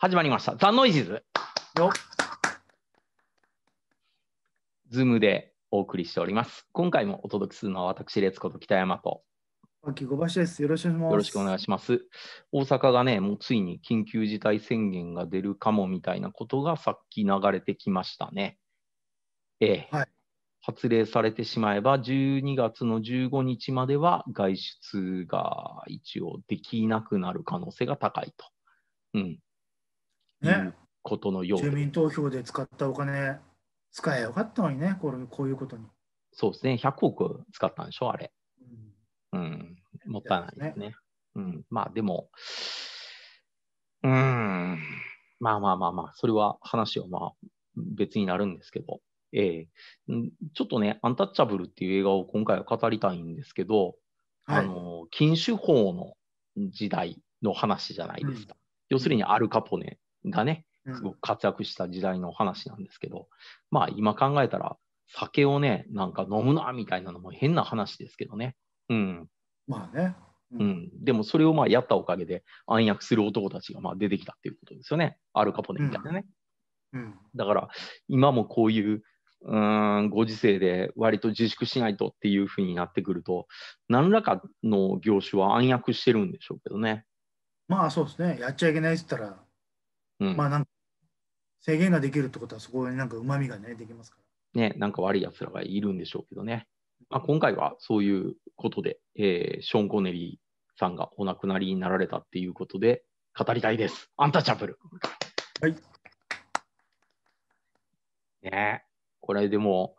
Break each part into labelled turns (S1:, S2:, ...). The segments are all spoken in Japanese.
S1: 始まりました。ザ・ノイジーズ。よズームでお送りしております。今回もお届けするのは私、レツコと北山と。
S2: 秋小橋です。よろしくお願いします。よろしくお願
S1: いします。大阪がね、もうついに緊急事態宣言が出るかもみたいなことがさっき流れてきましたね。ええ。はい、発令されてしまえば、12月の15日までは外出が一応できなくなる可能性が高いと。うん、ね、ことのよう住
S2: 民投票で使ったお金、使えよかったのにね、これこういうことに。
S1: そうですね、100億使ったんでしょ、あれ。うん、うん、もったいないですね。うん、まあでも、うん、まあまあまあまあ、それは話はまあ別になるんですけど、ええー、ちょっとね、アンタッチャブルっていう映画を今回は語りたいんですけど、はい、あの、禁酒法の時代の話じゃないですか。うん、要するにアルカポネがね、すごく活躍した時代の話なんですけど、まあ今考えたら、酒をね、なんか飲むなみたいなのも変な話ですけどね。うん。
S2: まあね。うん、うん、
S1: でもそれをまあやったおかげで暗躍する男たちがまあ出てきたっていうことですよね。アルカポネみたいなね。うん、うん、だから今もこういううんご時世で割と自粛しないとっていうふうになってくると何らかの業種は暗躍してるんでしょうけどね。
S2: まあそうですねやっちゃいけないっつったらうん、まあなんか制限ができるってことはそこになんかうまみがねできますか
S1: ら。ね、なんか悪いやつらがいるんでしょうけどね。まあ、今回はそういうことで、えー、ショーン・コネリーさんがお亡くなりになられたっていうことで語りたいです。アンタッチャブル。はい。ねこれでも、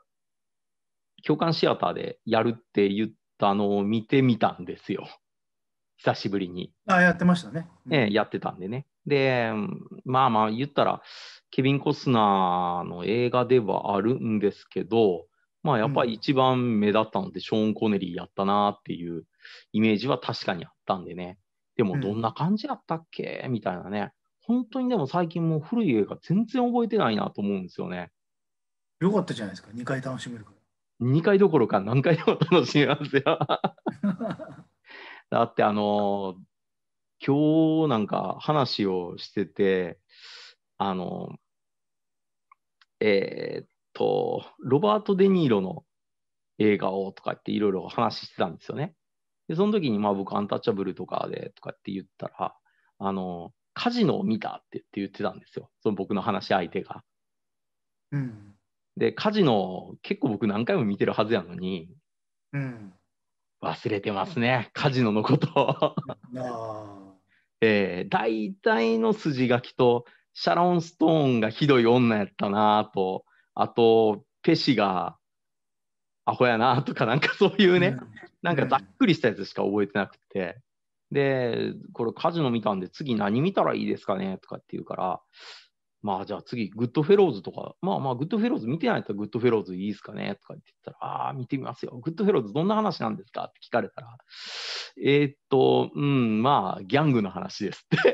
S1: 共感シアターでやるって言ったのを見てみたんですよ。久しぶりに。
S2: あ、やってましたね。ね、
S1: やってたんでね。で、まあまあ言ったら、ケビン・コスナーの映画ではあるんですけど、まあやっぱり一番目立ったのってショーン・コネリーやったなっていうイメージは確かにあったんでね。でもどんな感じやったっけ、みたいなね。本当にでも最近もう古い映画全然覚えてないなと思うんですよね。よかったじゃないですか、2
S2: 回楽しめるか
S1: ら。2回どころか何回でも楽しめますよ。だってあのー、今日なんか話をしてて、あの、えー、っと、ロバート・デ・ニーロの映画をとかっていろいろ話してたんですよね。で、その時にまあ僕、アンタッチャブルとかでとかって言ったら、あの、カジノを見たって言ってたんですよ。その僕の話し相手が。うん、で、カジノ、結構僕何回も見てるはずやのに、うん、忘れてますね、カジノのことを
S2: あ。
S1: えー、大体の筋書きと、シャロン・ストーンがひどい女やったなと、あと、ペシがアホやなとか、なんかそういうね、うん、なんかざっくりしたやつしか覚えてなくて、で、これカジノ見たんで次何見たらいいですかねとかって言うから、まあじゃあ次、グッドフェローズとか、まあまあグッドフェローズ見てないとグッドフェローズいいですかねとか言ってたら、ああ、見てみますよ。グッドフェローズどんな話なんですかって聞かれたら、えー、っと、うん、まあギャングの話ですって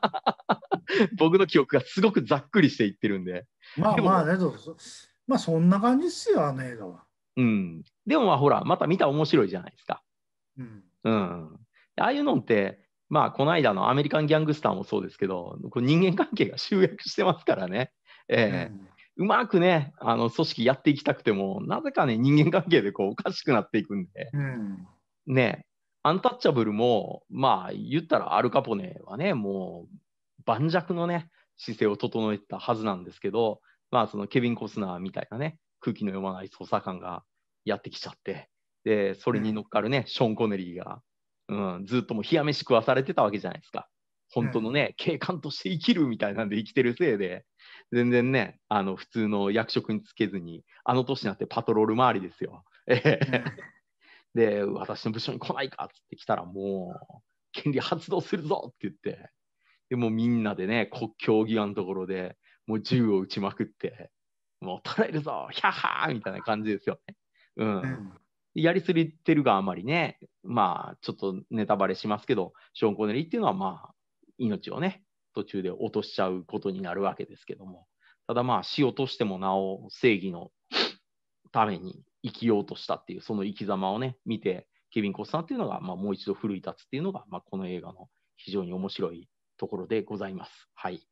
S1: 僕の記憶がすごくざっくりしていってるんで。
S2: まあまあ、ね、まあそんな感じっすよ、あの映画は。
S1: うん。でもまあほら、また見たら面白いじゃないですか。うん。うん。ああいうのって、まあ、この間のアメリカンギャングスターもそうですけど、人間関係が集約してますからね。えー、うんうまくね、あの組織やっていきたくても、なぜかね、人間関係でこうおかしくなっていくんで、うん、ね、アンタッチャブルも、まあ、言ったらアルカポネはね、もう盤石のね、姿勢を整えてたはずなんですけど、まあ、そのケビン・コスナーみたいなね、空気の読まない捜査官がやってきちゃって、で、それに乗っかるね、うん、ショーン・コネリーがうん、ずっともう冷や飯食わされてたわけじゃないですか。本当のね、警官として生きるみたいなんで生きてるせいで、全然ね、あの普通の役職につけずに、あの年になってパトロール周りですよ。で、私の部署に来ないかっつって来たら、もう、権利発動するぞって言って、でもみんなでね、国境際のところでもう銃を撃ちまくって、もうらえるぞ、ヒャッハーみたいな感じですよね。うん、うんやりすぎてるがあまりね、まあ、ちょっとネタバレしますけど、ショーン・コネリーっていうのは、まあ、命をね、途中で落としちゃうことになるわけですけども、ただまあ、死をとしてもなお正義のために生きようとしたっていう、その生き様をね、見て、ケビン・コスナーっていうのが、まあ、もう一度奮い立つっていうのが、まあ、この映画の非常に面白いところでございます。はい。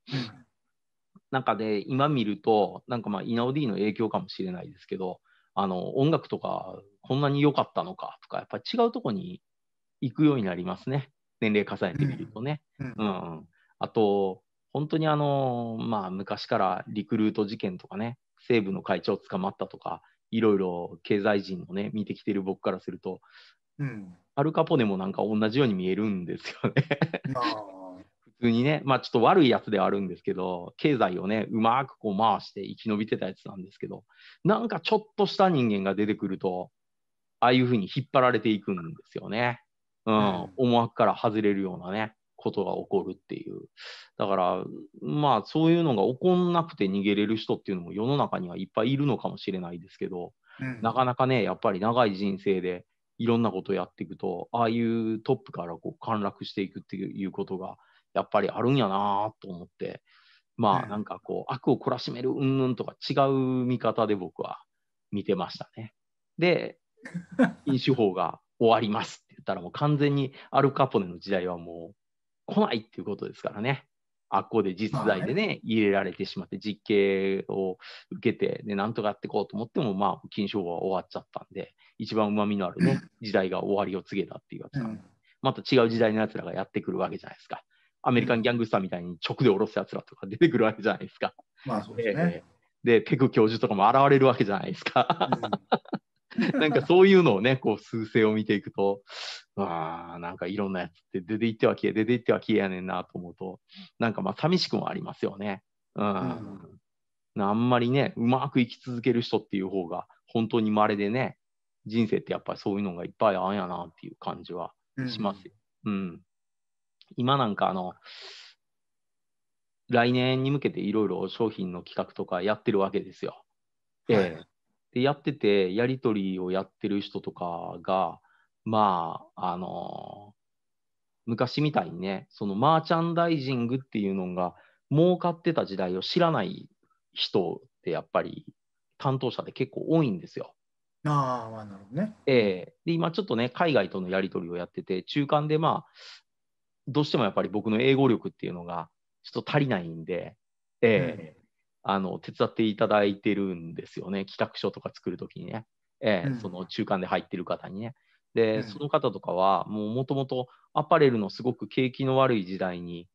S1: なんかで、今見ると、なんかまあ、イナオディの影響かもしれないですけど、あの音楽とかこんなに良かったのかとか、やっぱり違うとこに行くようになりますね。年齢重ねてみるとね。うん、うん、あと、本当にあの、まあ、昔からリクルート事件とかね、西部の会長捕まったとか、いろいろ経済人をね、見てきてる僕からすると、うん、アルカポネもなんか同じように見えるんですよね。通にね、まあちょっと悪いやつではあるんですけど、経済をね、うまくこう回して生き延びてたやつなんですけど、なんかちょっとした人間が出てくると、ああいうふうに引っ張られていくんですよね。うん、思惑から外れるようなね、ことが起こるっていう。だから、まあそういうのが起こんなくて逃げれる人っていうのも世の中にはいっぱいいるのかもしれないですけど、なかなかね、やっぱり長い人生でいろんなことをやっていくと、ああいうトップからこう陥落していくっていうことが、やっぱりあるんやなと思って、まあなんかこう、悪を懲らしめるうんんとか違う見方で僕は見てましたね。で、飲酒法が終わりますって言ったらもう完全にアルカポネの時代はもう来ないっていうことですからね。あっこで実在でね、入れられてしまって、実刑を受けて、ね、なんとかやっていこうと思っても、まあ、金賞は終わっちゃったんで、一番うまみのあるね、時代が終わりを告げたっていうやつが、また違う時代のやつらがやってくるわけじゃないですか。アメリカンギャングスターみたいに直で下ろすやつらとか出てくるわけじゃないですか。
S2: まあそうですね。
S1: で、ペク教授とかも現れるわけじゃないですか。うん、なんかそういうのをね、こう、数勢を見ていくと、あなんかいろんなやつって出ていっては消え、出ていっては消えやねんなと思うと、なんかまあ寂しくもありますよね。うん。うん、あんまりね、うまく生き続ける人っていう方が本当に稀でね、人生ってやっぱりそういうのがいっぱいあんやなっていう感じはしますよ。うん、うん今なんかあの、来年に向けていろいろ商品の企画とかやってるわけですよ。はい、えー、でやってて、やり取りをやってる人とかが、まあ、あのー、昔みたいにね、そのマーチャンダイジングっていうのが儲かってた時代を知らない人ってやっぱり担当者で結構多いんですよ。
S2: ああ、なるほどね。
S1: ええー、で、今ちょっとね、海外とのやり取りをやってて、中間でまあ、どうしてもやっぱり僕の英語力っていうのがちょっと足りないんで、えー、うん、あの手伝っていただいてるんですよね、企画書とか作るときにね、えー、うん、その中間で入ってる方にね。で、うん、その方とかは、もともとアパレルのすごく景気の悪い時代に、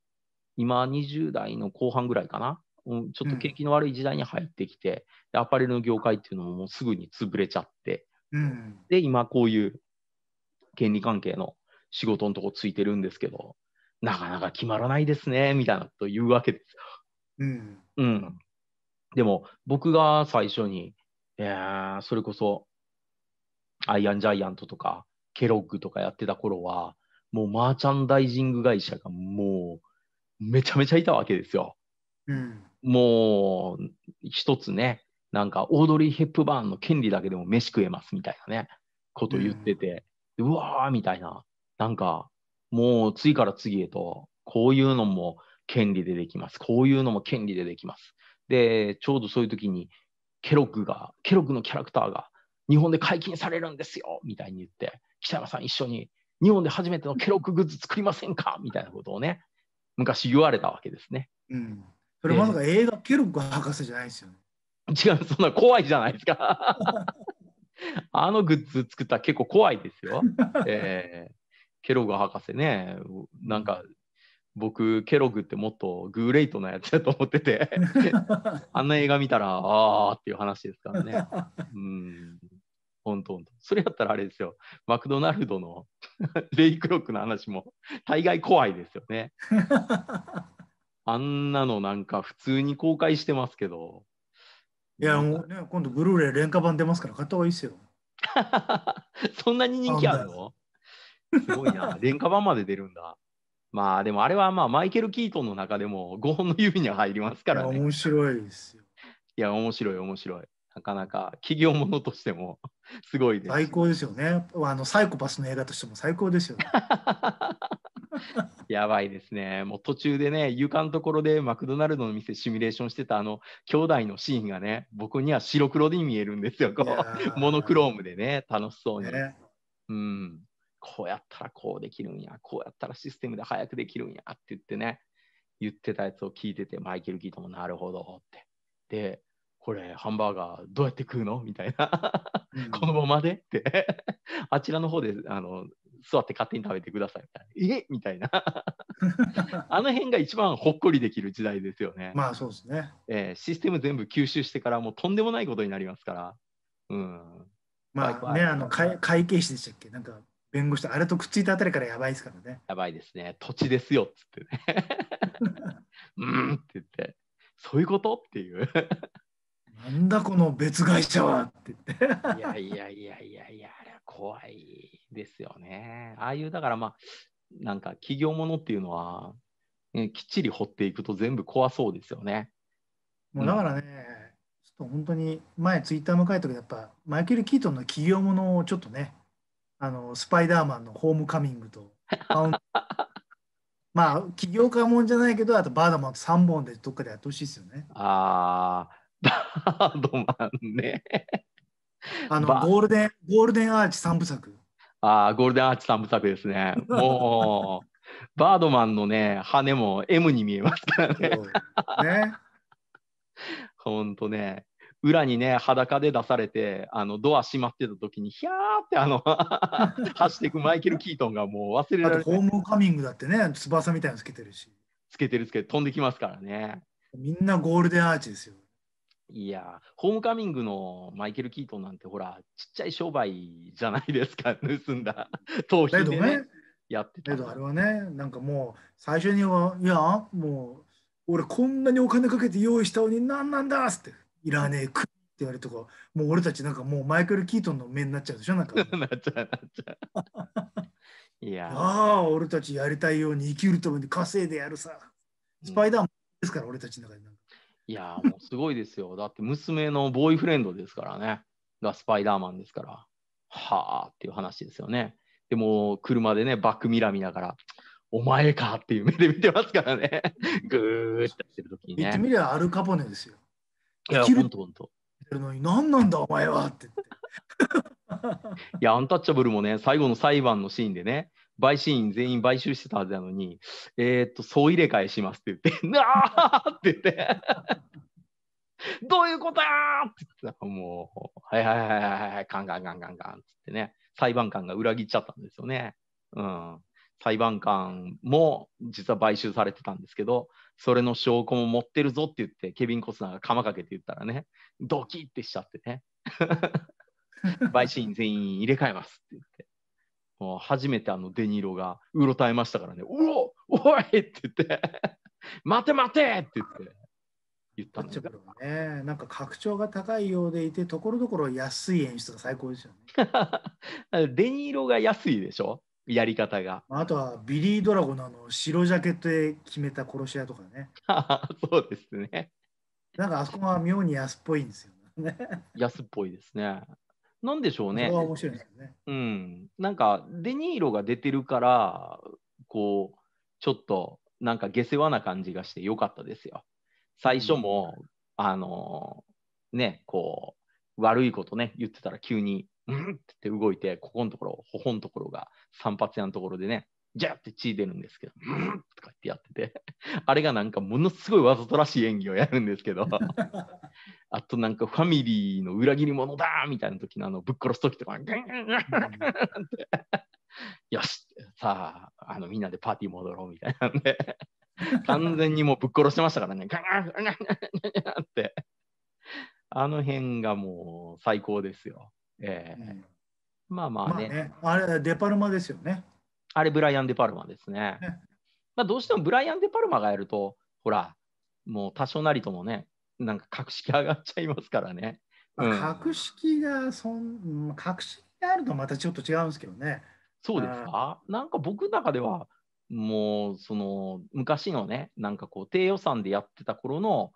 S1: 今20代の後半ぐらいかな、ちょっと景気の悪い時代に入ってきて、うん、アパレルの業界っていうのももうすぐに潰れちゃって、うん、で今こういう権利関係の仕事のとこついてるんですけど、なかなか決まらないですね、みたいなというわけですよ。うん。うん。でも、僕が最初に、えー、それこそ、アイアンジャイアントとか、ケロッグとかやってた頃は、もうマーチャンダイジング会社がもう、めちゃめちゃいたわけですよ。うん、もう、一つね、なんか、オードリー・ヘップバーンの権利だけでも飯食えますみたいなね、こと言ってて、うん、うわーみたいな。なんか、もう次から次へと、こういうのも権利でできます。こういうのも権利でできます。で、ちょうどそういう時に、ケロクが、ケロクのキャラクターが、日本で解禁されるんですよみたいに言って、北山さん一緒に、日本で初めてのケロクグッズ作りませんかみたいなことをね、昔言われたわけですね。
S2: うん。それまさか映画、ケロク博士じゃないですよね。違う、そんな怖いじゃないですか。
S1: あのグッズ作ったら結構怖いですよ。えー、ケログ博士ね、なんか僕、ケログってもっとグレイトなやつだと思ってて あんな映画見たら、ああっていう話ですからね。
S2: うん。
S1: 本当本当。それやったらあれですよ、マクドナルドの レイクロックの話も大概怖いですよね。あんなのなんか普通に公開してますけど。
S2: いや、もうね、今度ブルーレイ廉価版出ますから買った方がいいですよ。そんなに人気ある
S1: のすごいな。電化版まで出るんだ。まあでもあれはまあマイケル・キートンの中でも5本の指には入りますからね。面白いですよ。いや、面白い、面白い。なかなか企業ものとしてもすごいで
S2: す。最高ですよね。あのサイコパスの映画としても最高ですよね。
S1: やばいですね。もう途中でね、床のところでマクドナルドの店シミュレーションしてたあの兄弟のシーンがね、僕には白黒で見えるんですよ。こうモノクロームでね、楽しそうに。ね、うん。こうやったらこうできるんや、こうやったらシステムで早くできるんやって言ってね、言ってたやつを聞いてて、マイケル・ギートもなるほどって。で、これハンバーガーどうやって食うのみたいなこのままでって あちらの方であの座って勝手に食べてくださいみたいなえみたいな あの辺が一番ほっこりできる時代ですよねまあそうですね、えー、システム全部吸収してからもうとんでもないことになりますから
S2: うんまあねあの会会計士でしたっけなんか弁護士とあれとくっついたあたりからやばいですからね。
S1: やばいですね。土地ですよっつってね。うんって言って、そういうことっていう。
S2: なんだこの別会社はって言って。いやいや
S1: いやいやいや、怖いですよね。ああいう、だからまあ、なんか企業ものっていうのは、ね、きっちり掘っていくと全部怖そうですよね。
S2: もうだからね、うん、ちょっと本当に前ツイッターも書いたけど、やっぱマイケル・キートンの企業ものをちょっとね、あのスパイダーマンのホームカミングと、まあ、起業家もんじゃないけど、あとバードマンと3本でどっかでやってほしいですよね。
S1: ああ、バードマンね。
S2: あのゴールデン、ゴールデンアーチ3部作。
S1: ああ、ゴールデンアーチ3部作ですね。もう、バードマンのね、羽も M に見えますかね。ね。ほんとね。裏にね裸で出されてあのドア閉まってた時にヒャーってあの 走っていくマイケル・キートンがもう忘れられない。ホーム
S2: カミングだってね翼みたいなのつけてるし。
S1: つけてるつけて飛んできますからね。
S2: みんなゴールデンアーチですよ。
S1: いやホームカミングのマイケル・キートンなんてほらちっちゃい商売じゃないですか 盗んだ頭皮でね、
S2: ね、やってた。けどあれはねなんかもう最初には「いやもう俺こんなにお金かけて用意したのに何なんだ」っつって。いらねえ、くって言われるとか、もう俺たちなんかもうマイケル・キートンの目になっちゃうでしょ、なんか。なっちゃう、なっちゃう。いや。ああ、俺たちやりたいように生きるために稼いでやるさ。スパイダーマンですから、うん、俺たちの中で。
S1: いや、もうすごいですよ。だって娘のボーイフレンドですからね。がスパイダーマンですから。はあっていう話ですよね。でも、車でね、バックミラー見ながら、お前かっていう目で見てますからね。ぐーってしてる時にね。言ってみれ
S2: ばアルカポネですよ。生きる当、てる何なんだお前はってって。
S1: いやアンタッチャブルもね最後の裁判のシーンでね陪審員全員買収してたはずなのにえー、っと総入れ替えしますって言って「なあ!」って言って。
S2: どういうことやって
S1: 言ってもう、はいはいはいはいはい、カンガンガンガンガンってってね、裁判官が裏切っちゃったんですよね。うん。裁判官も実は買収されてたんですけど、それの証拠も持ってるぞって言って、ケビン・コスナーが釜かけて言ったらね、ドキってしちゃってね、陪審全員入れ替えますって言って。もう初めてあのデニーロがうろたえましたからね、おおおいって言って、待て待て
S2: って言って。言ったんですよ、ね、なんか格調が高いようでいて、ところどころ安い演出が最高ですよね。
S1: デニーロが安いでしょやり方が。
S2: あとはビリー・ドラゴンのあの白ジャケットで決めた殺し屋とかね。
S1: そうですね。
S2: なんかあそこは妙に安っぽいんですよね。
S1: 安っぽいですね。なんでしょうね。面白いですね。うん。なんかデニーロが出てるから、こう、ちょっとなんか下世話な感じがしてよかったですよ。最初も、うん、あのー、ね、こう、悪いことね、言ってたら急にうんって動いて、ここのところ、頬のところが散髪屋のところでね、ギャって血出るんですけど、うんとかってやってて、あれがなんかものすごいわざとらしい演技をやるんですけど、あとなんかファミリーの裏切り者だみたいな時のあのぶっ殺す時とか、ガんっ
S2: て、
S1: よし、さあ、あのみんなでパーティー戻ろうみたいなんで、完全にもうぶっ殺してましたからね、
S2: ガンガンガンガン
S1: ガンって。あの辺がもう最高ですよ。ええーうん、まあまあね
S2: まあね、あれ、デパルマですよね。
S1: あれ、ブライアン・デパルマですね。ねまあ、どうしてもブライアン・デパルマがやると、ほら、もう多少なりともね、なんか格式上がっちゃいますからね。うん、格
S2: 式がそん、格式があるとまたちょっと違うんですけどね。そうです
S1: かなんか僕の中では、もうその昔のね、なんかこう、低予算でやってた頃の、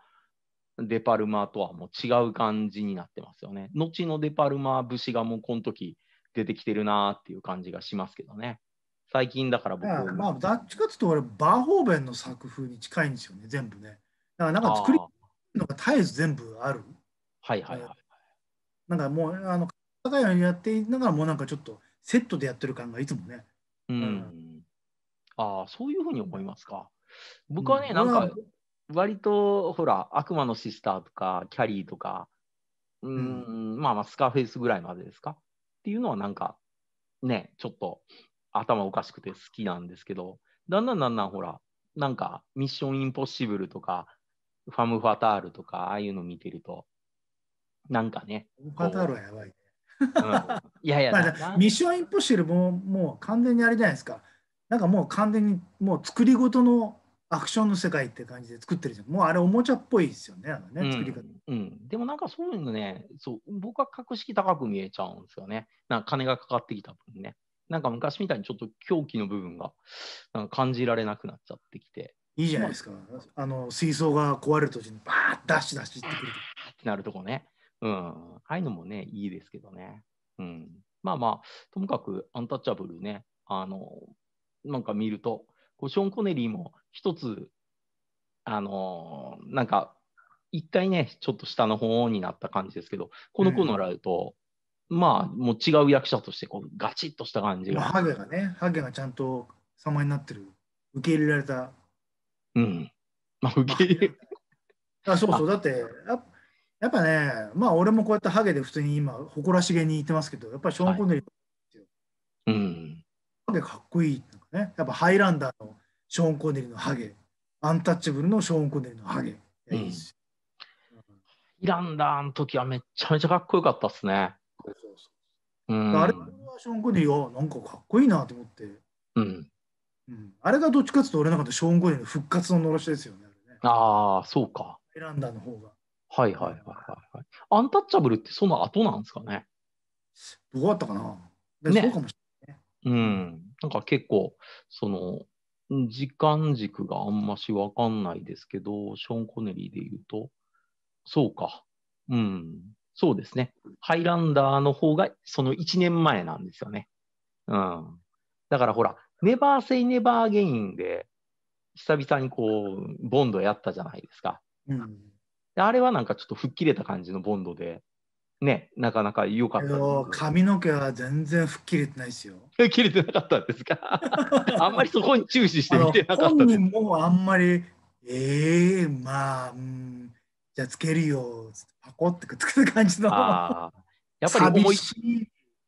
S1: デパルマとはもう違う感じになってますよね。後のデパルマ節がもうこの時出てきてるなっていう感じがしますけどね。最近だから僕は。
S2: まあ、どっちかっていうとバーホーベンの作風に近いんですよね、全部ね。だからなんか作りのが絶えず全部ある。はいはいはい。なんかもう、あの、高いやっていながらもうなんかちょっとセットでやってる感がいつもね。うん。うん、ああ、そういうふうに思いますか。僕はね、なんか。
S1: 割とほら、悪魔のシスターとか、キャリーとか、うん、うん、まあまあ、スカーフェイスぐらいまでですかっていうのはなんか、ね、ちょっと頭おかしくて好きなんですけど、だんだんだんだんほら、なんか、ミッションインポッシブルとか、ファム・ファタールとか、ああいうの見てると、なんかね。
S2: ファタールはやばい、ねうん、いやいや、まあ、ミッションインポッシブルももう完全にあれじゃないですか。なんかもう完全にもう作り事のアクションの世界って感じで作ってるじゃん。もうあれおもちゃっぽいですよね、あのね、うん、作り方、うん。でもなんかそういうの
S1: ね、そう僕は格式高く見えちゃうんですよね。なんか金がかかってきた分ね。なんか昔みたいにちょっと狂気の部分がなんか感じられなくなっちゃってきて。いいじゃないですか。
S2: あの水槽が壊れる途中にバーッダッシュダッシュってくる。
S1: ってなるとこね。うん。ああいうのもね、いいですけどね。うん。まあまあ、ともかくアンタッチャブルね、あの、なんか見ると、こうショーン・コネリーも一つ、あのー、なんか、一回ね、ちょっと下の方になった感じですけど、この子のラうと、うん、まあ、もう違う役者としてこう、ガチッとした感じが。ハゲが
S2: ね、ハゲがちゃんと様になってる、受け入れられた。うん。まあ、受け入れ。あそうそう、だって、やっぱね、まあ俺もこうやってハゲで普通に今、誇らしげに言ってますけど、やっぱりショーン・コネリー、はい、うん。ハゲかっこいいってね、やっぱハイランダーのショーン・コネリのハゲ、アンタッチャブルのショーン・コネリのハゲ。
S1: イランダーの時はめちゃめちゃかっこよかったっすね。
S2: あれはショーン・コネリはなんかかっこいいなと思って。うん、うん、あれがどっちかっていうと俺の中でショーン・コネリの復活ののろしですよね。あ、
S1: ね、あ、そうか。
S2: ハイランダーの方が。
S1: はいはいはいはい。アンタッチャブルってその後なんですかね。どうだったかな、ね、そうかもしれないね。うん。なんか結構、その、時間軸があんましわかんないですけど、ショーン・コネリーで言うと、そうか。うん。そうですね。ハイランダーの方がその1年前なんですよね。うん。だからほら、ネバー・セイ・ネバー・ゲインで、久々にこう、ボンドやったじゃないですか。うん、あれはなんかちょっと吹っ切れた感じのボンドで、ね、な
S2: かなか良かった。髪の毛は全然吹っ切れてないですよ。切れてなかったんですか あんまりそこに注視して見てなかったです。もあんまり、ええー、まあ、うん、じゃあつけるよ、パコってくっつく感じの。やっぱり思い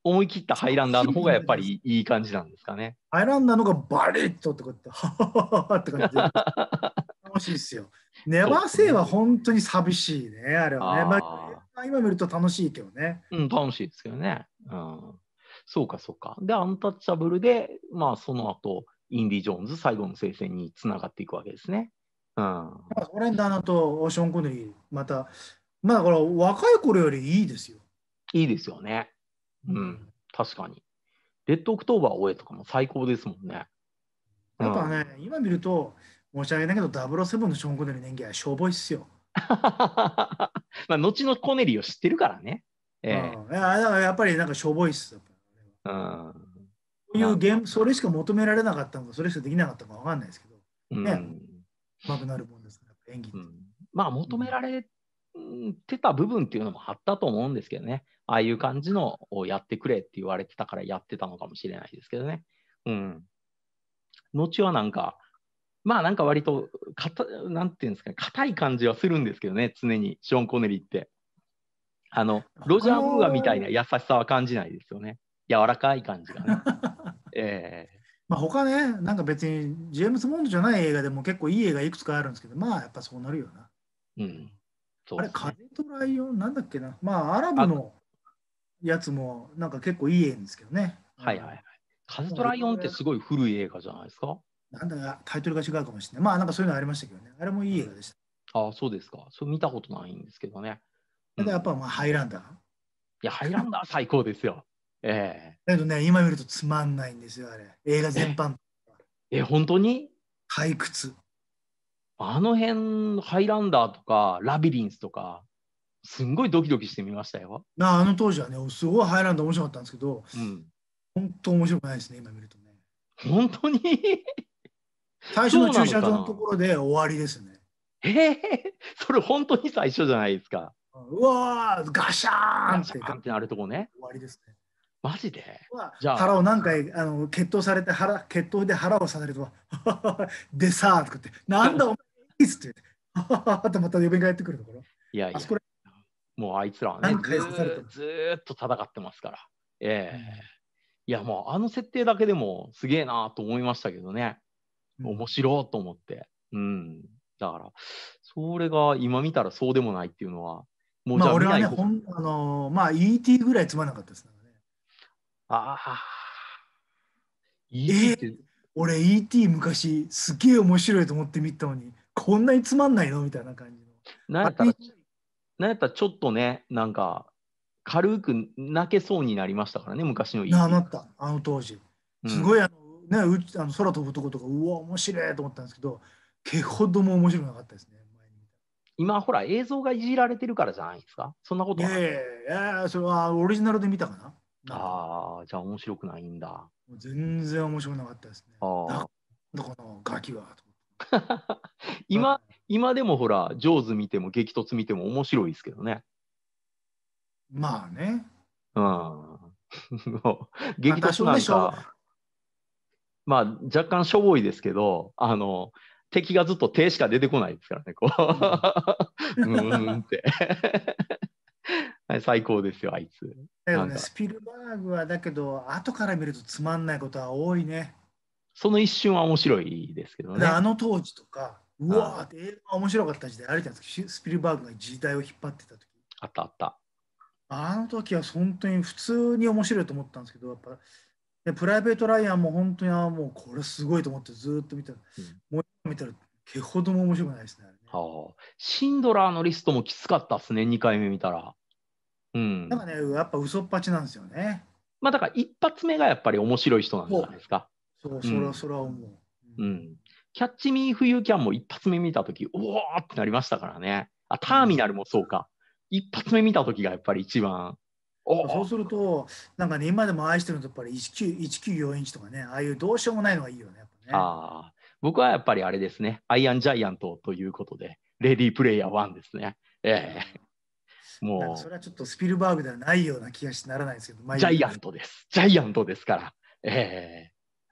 S1: 思い切ったハイランダーの方がやっぱりいい感じなんですかね。
S2: ハイランダーの方がバリッとってこって、ははははって感じ楽しいですよ。ネバーセイは本当に寂しいね、あれはね。あまあ、今見ると楽しいけどね。
S1: うん、楽しいですけどね。うん。そうか、そうか。で、アンタッチャブルで、まあ、その後、インディ・ジョーンズ、最後の聖戦につながっていくわけですね。うん。
S2: オレンダーナとオーション・コネリー、また、まあ、だから若い頃よりいいですよ。いいですよ
S1: ね。うん、うん、確かに。レッド・オクトーバー・オエとかも最高です
S2: もんね。やっぱね、うん、今見ると、申し訳ないけど、セブンのショーン・コネリーの演技はしょぼいっすよ。ま
S1: あ、後のコネリーを知ってるからね。え
S2: ー、うん、やっぱりなんかしょぼいっす。うん、そういうゲーム、それしか求められなかったのか、それしかできなかったのか分かんないですけど、ね、うん、うまくなるもんですから、演
S1: 技って、うん、まあ、求められてた部分っていうのもあったと思うんですけどね、ああいう感じのをやってくれって言われてたからやってたのかもしれないですけどね。うん。後はなんか、まあなんか割とかた、なんていうんですか硬い感じはするんですけどね、常に、ショーン・コネリーって。あの、ロジャー・ムーアみたいな優しさは感じないですよね。柔らかい感じが
S2: ね。
S1: えー、
S2: まあ他ね、なんか別にジェームズ・モンドじゃない映画でも結構いい映画いくつかあるんですけど、まあやっぱそうなるよな。うん。うね、あれ、風とライオン、なんだっけな。まあアラブのやつもなんか結構いい映画ですけどね。
S1: はいはいはい。風とライオンってすごい古い映画じゃないですか。
S2: なんだかタイトルが違うかもしれない。まあなんかそういうのありましたけどね。あれもいい映画でした。ああ、そうですか。それ見たことないんですけどね。ただやっぱまあハイランダー。い
S1: や、ハイランダー最高ですよ。え
S2: えー、だけどね、今見るとつまんないんですよ、あれ。映画全般。え、え
S1: 本当に退屈。
S2: あの辺、
S1: ハイランダーとか、ラビリンスとか、すんごいドキドキしてみましたよ。
S2: なあ、あの当時はね、すごいハイランダー面白かったんですけど、うん、本当面白くないですね、今見るとね。本当に最初の駐車場のところで終わりですね。え
S1: ー、それ本当に最初じゃないですか。
S2: うわー、ガシャ
S1: ーンって。ンってなるとこね。終わりですね。マジでじゃあ
S2: 腹を何回あの血糖されて腹血糖で腹をされると でさーとかってなんだお前いいっつってっとまた呼び返ってくるところ
S1: いやいやもうあいつらはねずーっと戦ってますからええーいやもうあの設定だけでもすげえなと思いましたけどね面白いと思って。うん。だから、それが今見たらそうでもないっていうのは、もうじゃあ俺はね、ほ
S2: んあのー、まあ ET ぐらいつまらなかったですからね。ああ。ET って、えー、俺 ET 昔すげえ面白いと思って見たのに、こんなにつまんないのみたいな感じの。
S1: なんやったら、なんやったらちょっとね、なんか、軽く泣けそうになりましたからね、昔の ET。な
S2: った、あの当時。すごい、あの、ね、うあの空飛ぶとことかうわ面白いと思ったんですけど毛ほども面白くなかったですね
S1: 今ほら映像がいじられてるからじゃないですかそんなことないえいやそれはオリジナルで見たかなああじゃあ面白くないんだ
S2: 全然面白くなかったです
S1: ねああこのガキは今、今でもほら、上手見ても激突見ても面白いですけどね。
S2: まあね。
S1: うん。激突なんか。まあ、若干しょぼいですけど、あの、敵がずっと手しか出てこないですからね、こう。うん、うんって。最高ですよ、あいつ。だよね、ス
S2: ピルバーグはだけど、後から見るとつまんないことは多いね。
S1: その一瞬は面白いですけどね。あの
S2: 当時とか、うわーって映画面白かった時代あるじゃないですか、スピルバーグが時代を引っ張ってた時あったあった。あの時は本当に普通に面白いと思ったんですけど、やっぱでプライベート・ライアンも本当にもうこれすごいと思ってずっと見たら、うん、もう見たらけほども面白くないですね、
S1: はあ、シンドラーのリストもきつかったですね2回目見たら。うん、
S2: だからねやっぱ嘘っぱちなんですよね。まあだから一発目
S1: がやっぱり面白い人なんじゃないですか。
S2: そうそらそら思う。
S1: うん、うん、キャッチ・ミー・フユー・キャンも一発目見た時おおってなりましたからね。あターミナルもそうか。一発目見た時がやっぱり一番
S2: そうするとなんかね今でも愛してるのとやっぱり1941とかねああいうどうしようもないのがいいよねや
S1: っぱねあ僕はやっぱりあれですねアイアンジャイアントということでレディープレイヤー1ですねええー、もうそ
S2: れはちょっとスピルバーグではないような気がしてならないですけどジャイアン
S1: トですジャイアントですから
S2: え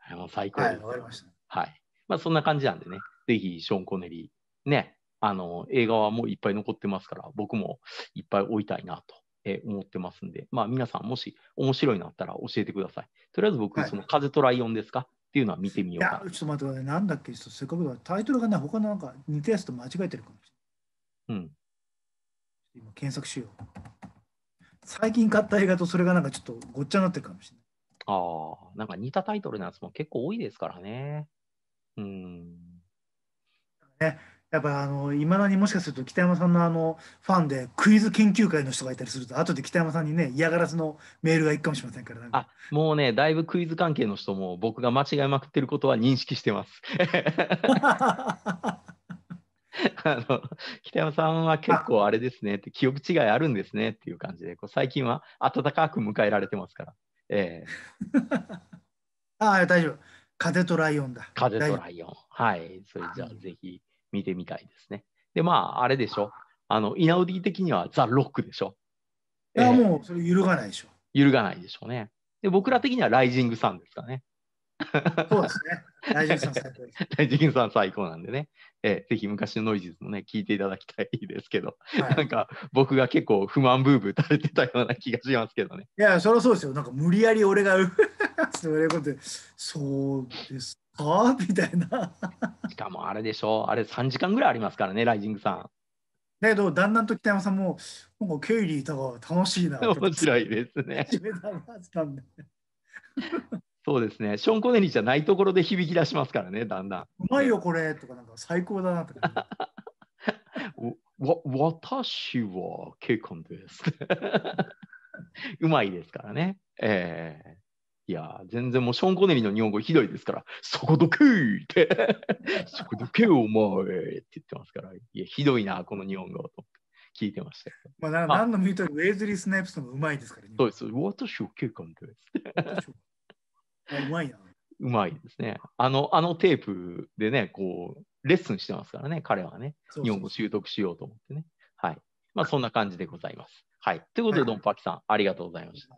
S1: えー、もう最高ですはいわかりました、はいまあ、そんな感じなんでねぜひショーン・コネリーねあの映画はもういっぱい残ってますから僕もいっぱい追いたいなとえ思ってますんで、まあ、皆さん、もし面白いのあったら教えてください。とりあえず僕、その風とライオンですかっていうのは
S2: 見てみようかや、ちょっと待ってください。なんだっけ、せっかくだタイトルがね、他のなんか似たやつと間違えてるかもしれない。うん。今、検索しよう。最近買った映画とそれがなんかちょっとごっちゃになってるかもしれない。
S1: ああ、なんか似たタイトルのやつも結構多いです
S2: からね。うん。ねやっぱあの、いまだにもしかすると北山さんのあの、ファンでクイズ研究会の人がいたりすると、後で北山さんにね、嫌がらせのメールがいくかもしれませんから、なん
S1: かあ、もうね、だいぶクイズ関係の人も僕が間違いまくってることは認識してます。あの北山さんは結構あれですねって記憶違いあるんですねっていう感じでこう最近は温かく迎えられてますから。え ー、
S2: ああ大丈夫。風とライオンだ。風とライオン。
S1: はい。それじゃあぜひ見てみたいですね。で、まあ、あれでしょ。あの、イナウディ的にはザ・ロックでしょ。
S2: いや、もう、それ揺るがないでしょ。
S1: 揺るがないでしょうね。で、僕ら的にはライジングさんですかね。そうです
S2: ね。ライジングさん最高です。
S1: ライジングさん最高なんでね。えー、ぜひ昔のノイズもね、聞いていただきたいですけど、はい、なんか僕が結構不満ブーブー垂れてたような気がしますけどね。
S2: いや、そりゃそうですよ。なんか無理やり俺がそうですあみたいな
S1: しかもあれでしょ、あれ3時間ぐらいありますからね、ライジングさ
S2: ん。だけど、だんだんと北山さんも、もうかケイリーとか楽しいな。面
S1: 白いですね。そうですね、ショーン・コネリーじゃないところで響き出しますからね、だんだん。
S2: うまいよ、これとか、なんか最高だなとか。
S1: わ私はケイコンです。うまいですからね。ええーいや、全然もうショーン・コネリーの日本語ひどいですから、そこどけーって、そこどけーお前って言ってますから、いや、ひどいな、この日本語と聞いてました。
S2: まあ、な何のも言うとウェイズリー・スナイプスのうまいですからね。そうです。私を経感です。うまいな。
S1: うまいですね。あの、あのテープでね、こう、レッスンしてますからね、彼はね、日本語習得しようと思ってね。はい。まあ、そんな感じでございます。はい。ということで、ドンパキさん、ありがとうございました。